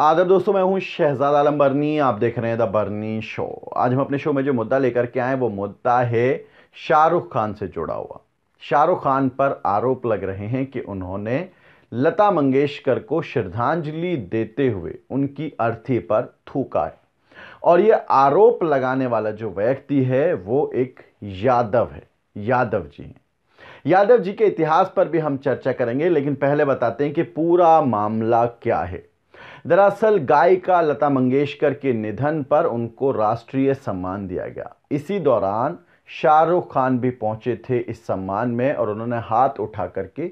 आदर दोस्तों मैं हूं शहजाद आलम बर्नी आप देख रहे हैं द बर्नी शो आज हम अपने शो में जो मुद्दा लेकर के आए वो मुद्दा है शाहरुख खान से जुड़ा हुआ शाहरुख खान पर आरोप लग रहे हैं कि उन्होंने लता मंगेशकर को श्रद्धांजलि देते हुए उनकी अर्थी पर थूका है और ये आरोप लगाने वाला जो व्यक्ति है वो एक यादव है यादव जी हैं यादव जी के इतिहास पर भी हम चर्चा करेंगे लेकिन पहले बताते हैं कि पूरा मामला क्या है दरअसल गायिका लता मंगेशकर के निधन पर उनको राष्ट्रीय सम्मान दिया गया इसी दौरान शाहरुख खान भी पहुंचे थे इस सम्मान में और उन्होंने हाथ उठा करके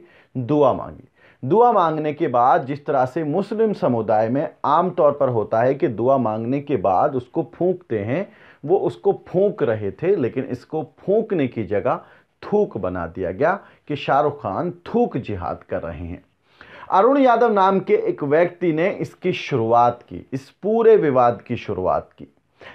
दुआ मांगी दुआ मांगने के बाद जिस तरह से मुस्लिम समुदाय में आम तौर पर होता है कि दुआ मांगने के बाद उसको फूंकते हैं वो उसको फूंक रहे थे लेकिन इसको फूंकने की जगह थूक बना दिया गया कि शाहरुख खान थूक जिहाद कर रहे हैं अरुण यादव नाम के एक व्यक्ति ने इसकी शुरुआत की इस पूरे विवाद की शुरुआत की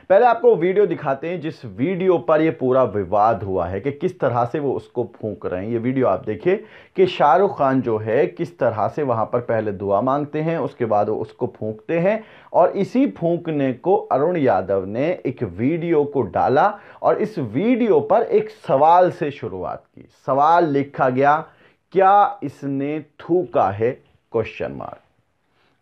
पहले आपको वीडियो दिखाते हैं जिस वीडियो पर यह पूरा विवाद हुआ है कि किस तरह से वो उसको फूंक रहे हैं ये वीडियो आप देखिए कि शाहरुख खान जो है किस तरह से वहाँ पर पहले दुआ मांगते हैं उसके बाद वो उसको फूंकते हैं और इसी फूंकने को अरुण यादव ने एक वीडियो को डाला और इस वीडियो पर एक सवाल से शुरुआत की सवाल लिखा गया क्या इसने थूका है क्वेश्चन मार्क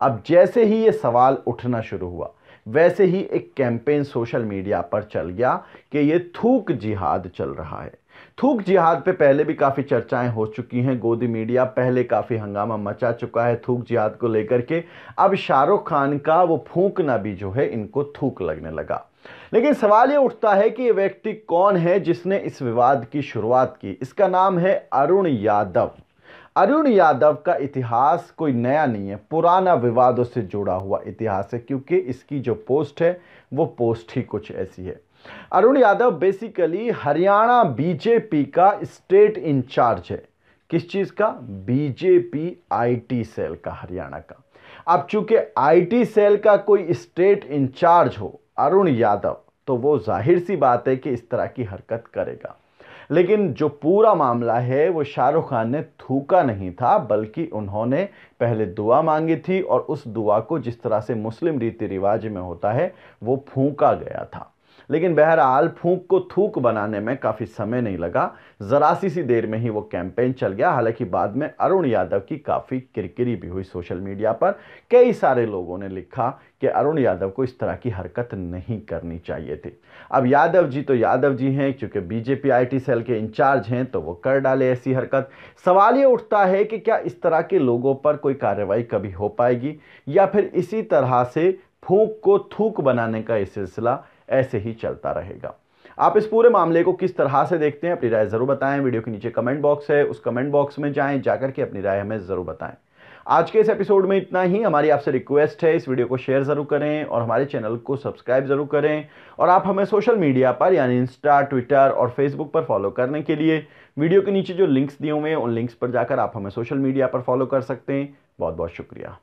अब जैसे ही ये सवाल उठना शुरू हुआ वैसे ही एक कैंपेन सोशल मीडिया पर चल गया कि ये थूक जिहाद चल रहा है थूक जिहाद पे पहले भी काफ़ी चर्चाएं हो चुकी हैं गोदी मीडिया पहले काफ़ी हंगामा मचा चुका है थूक जिहाद को लेकर के अब शाहरुख खान का वो फूकना भी जो है इनको थूक लगने लगा लेकिन सवाल ये उठता है कि ये व्यक्ति कौन है जिसने इस विवाद की शुरुआत की इसका नाम है अरुण यादव अरुण यादव का इतिहास कोई नया नहीं है पुराना विवादों से जुड़ा हुआ इतिहास है क्योंकि इसकी जो पोस्ट है वो पोस्ट ही कुछ ऐसी है अरुण यादव बेसिकली हरियाणा बीजेपी का स्टेट इंचार्ज है किस चीज़ का बीजेपी आईटी सेल का हरियाणा का अब चूंकि आईटी सेल का कोई स्टेट इंचार्ज हो अरुण यादव तो वो जाहिर सी बात है कि इस तरह की हरकत करेगा लेकिन जो पूरा मामला है वो शाहरुख खान ने थूका नहीं था बल्कि उन्होंने पहले दुआ मांगी थी और उस दुआ को जिस तरह से मुस्लिम रीति रिवाज में होता है वो फूका गया था लेकिन बहरहाल फूंक को थूक बनाने में काफ़ी समय नहीं लगा जरा सी देर में ही वो कैंपेन चल गया हालांकि बाद में अरुण यादव की काफ़ी किरकिरी भी हुई सोशल मीडिया पर कई सारे लोगों ने लिखा कि अरुण यादव को इस तरह की हरकत नहीं करनी चाहिए थी अब यादव जी तो यादव जी हैं क्योंकि बीजेपी आईटी सेल के इंचार्ज हैं तो वो कर डाले ऐसी हरकत सवाल ये उठता है कि क्या इस तरह के लोगों पर कोई कार्रवाई कभी हो पाएगी या फिर इसी तरह से फूक को थूक बनाने का यह सिलसिला ऐसे ही चलता रहेगा आप इस पूरे मामले को किस तरह से देखते हैं अपनी राय ज़रूर बताएं वीडियो के नीचे कमेंट बॉक्स है उस कमेंट बॉक्स में जाएं जाकर के अपनी राय हमें ज़रूर बताएं आज के इस एपिसोड में इतना ही हमारी आपसे रिक्वेस्ट है इस वीडियो को शेयर ज़रूर करें और हमारे चैनल को सब्सक्राइब ज़रूर करें और आप हमें सोशल मीडिया पर यानी इंस्टा ट्विटर और फेसबुक पर फॉलो करने के लिए वीडियो के नीचे जो लिंक्स दिए हुए हैं उन लिंक्स पर जाकर आप हमें सोशल मीडिया पर फॉलो कर सकते हैं बहुत बहुत शुक्रिया